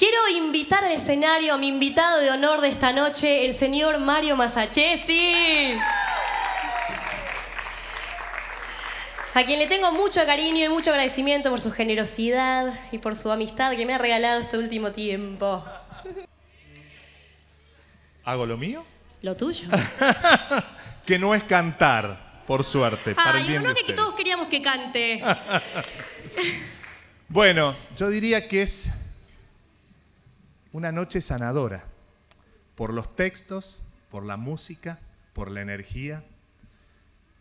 Quiero invitar al escenario a mi invitado de honor de esta noche, el señor Mario Masachesi. A quien le tengo mucho cariño y mucho agradecimiento por su generosidad y por su amistad que me ha regalado este último tiempo. ¿Hago lo mío? Lo tuyo. que no es cantar, por suerte. Ah, uno que todos queríamos que cante. bueno, yo diría que es una noche sanadora, por los textos, por la música, por la energía,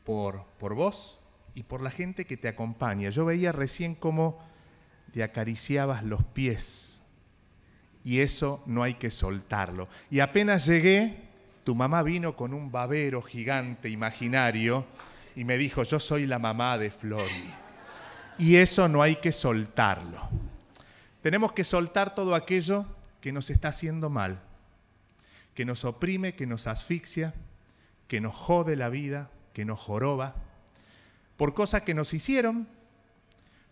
por, por vos y por la gente que te acompaña. Yo veía recién cómo te acariciabas los pies y eso no hay que soltarlo. Y apenas llegué, tu mamá vino con un babero gigante imaginario y me dijo, yo soy la mamá de Flori. Y eso no hay que soltarlo. Tenemos que soltar todo aquello que nos está haciendo mal, que nos oprime, que nos asfixia, que nos jode la vida, que nos joroba, por cosas que nos hicieron,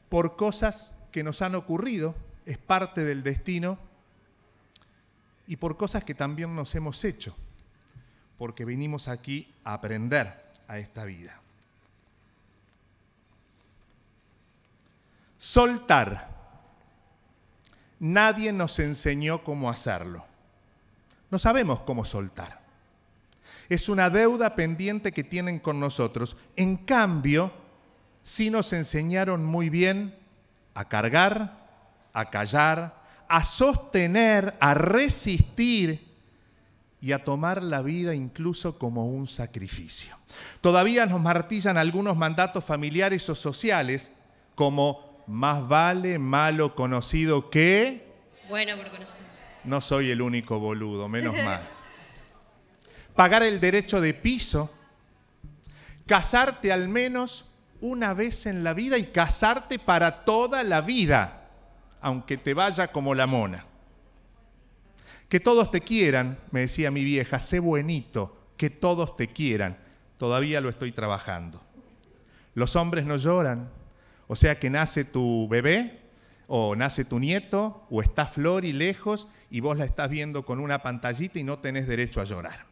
por cosas que nos han ocurrido, es parte del destino, y por cosas que también nos hemos hecho, porque venimos aquí a aprender a esta vida. Soltar Nadie nos enseñó cómo hacerlo. No sabemos cómo soltar. Es una deuda pendiente que tienen con nosotros. En cambio, sí nos enseñaron muy bien a cargar, a callar, a sostener, a resistir y a tomar la vida incluso como un sacrificio. Todavía nos martillan algunos mandatos familiares o sociales como más vale malo conocido que... Bueno por conocer. No soy el único boludo, menos mal. Pagar el derecho de piso. Casarte al menos una vez en la vida y casarte para toda la vida, aunque te vaya como la mona. Que todos te quieran, me decía mi vieja, sé buenito, que todos te quieran. Todavía lo estoy trabajando. Los hombres no lloran, o sea que nace tu bebé o nace tu nieto o está Flor y lejos y vos la estás viendo con una pantallita y no tenés derecho a llorar.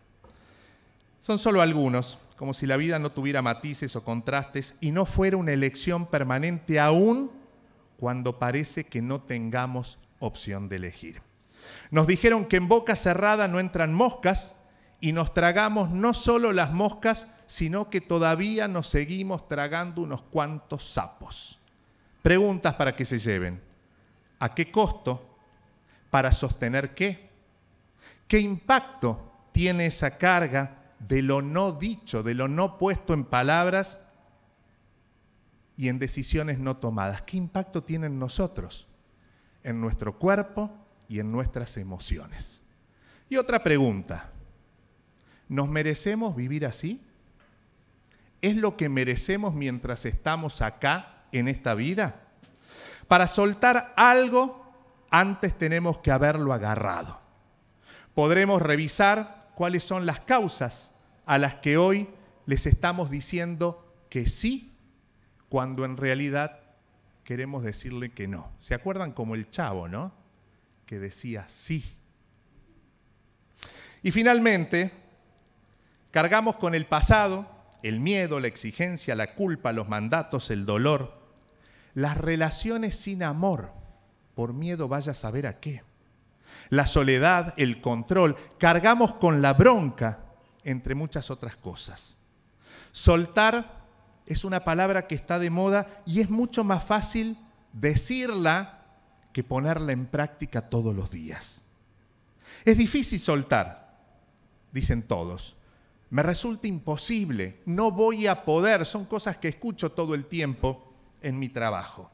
Son solo algunos, como si la vida no tuviera matices o contrastes y no fuera una elección permanente aún cuando parece que no tengamos opción de elegir. Nos dijeron que en boca cerrada no entran moscas, y nos tragamos no solo las moscas, sino que todavía nos seguimos tragando unos cuantos sapos. Preguntas para que se lleven. ¿A qué costo? ¿Para sostener qué? ¿Qué impacto tiene esa carga de lo no dicho, de lo no puesto en palabras y en decisiones no tomadas? ¿Qué impacto tiene en nosotros, en nuestro cuerpo y en nuestras emociones? Y otra pregunta, ¿Nos merecemos vivir así? ¿Es lo que merecemos mientras estamos acá en esta vida? Para soltar algo, antes tenemos que haberlo agarrado. Podremos revisar cuáles son las causas a las que hoy les estamos diciendo que sí, cuando en realidad queremos decirle que no. ¿Se acuerdan como el chavo, no? Que decía sí. Y finalmente, Cargamos con el pasado, el miedo, la exigencia, la culpa, los mandatos, el dolor, las relaciones sin amor, por miedo vaya a saber a qué, la soledad, el control, cargamos con la bronca, entre muchas otras cosas. Soltar es una palabra que está de moda y es mucho más fácil decirla que ponerla en práctica todos los días. Es difícil soltar, dicen todos, me resulta imposible, no voy a poder, son cosas que escucho todo el tiempo en mi trabajo.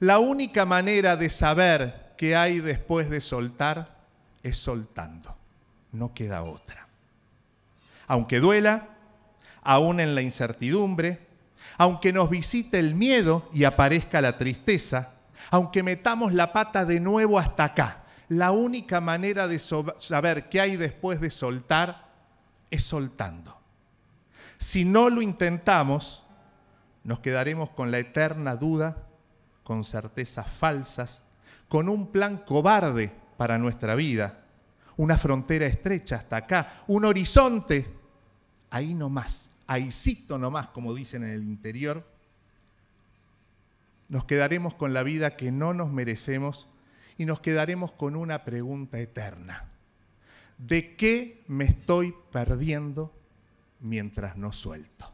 La única manera de saber qué hay después de soltar es soltando, no queda otra. Aunque duela, aún en la incertidumbre, aunque nos visite el miedo y aparezca la tristeza, aunque metamos la pata de nuevo hasta acá, la única manera de saber qué hay después de soltar es soltando. Si no lo intentamos, nos quedaremos con la eterna duda, con certezas falsas, con un plan cobarde para nuestra vida, una frontera estrecha hasta acá, un horizonte, ahí nomás, ahícito nomás, como dicen en el interior, nos quedaremos con la vida que no nos merecemos y nos quedaremos con una pregunta eterna. ¿de qué me estoy perdiendo mientras no suelto?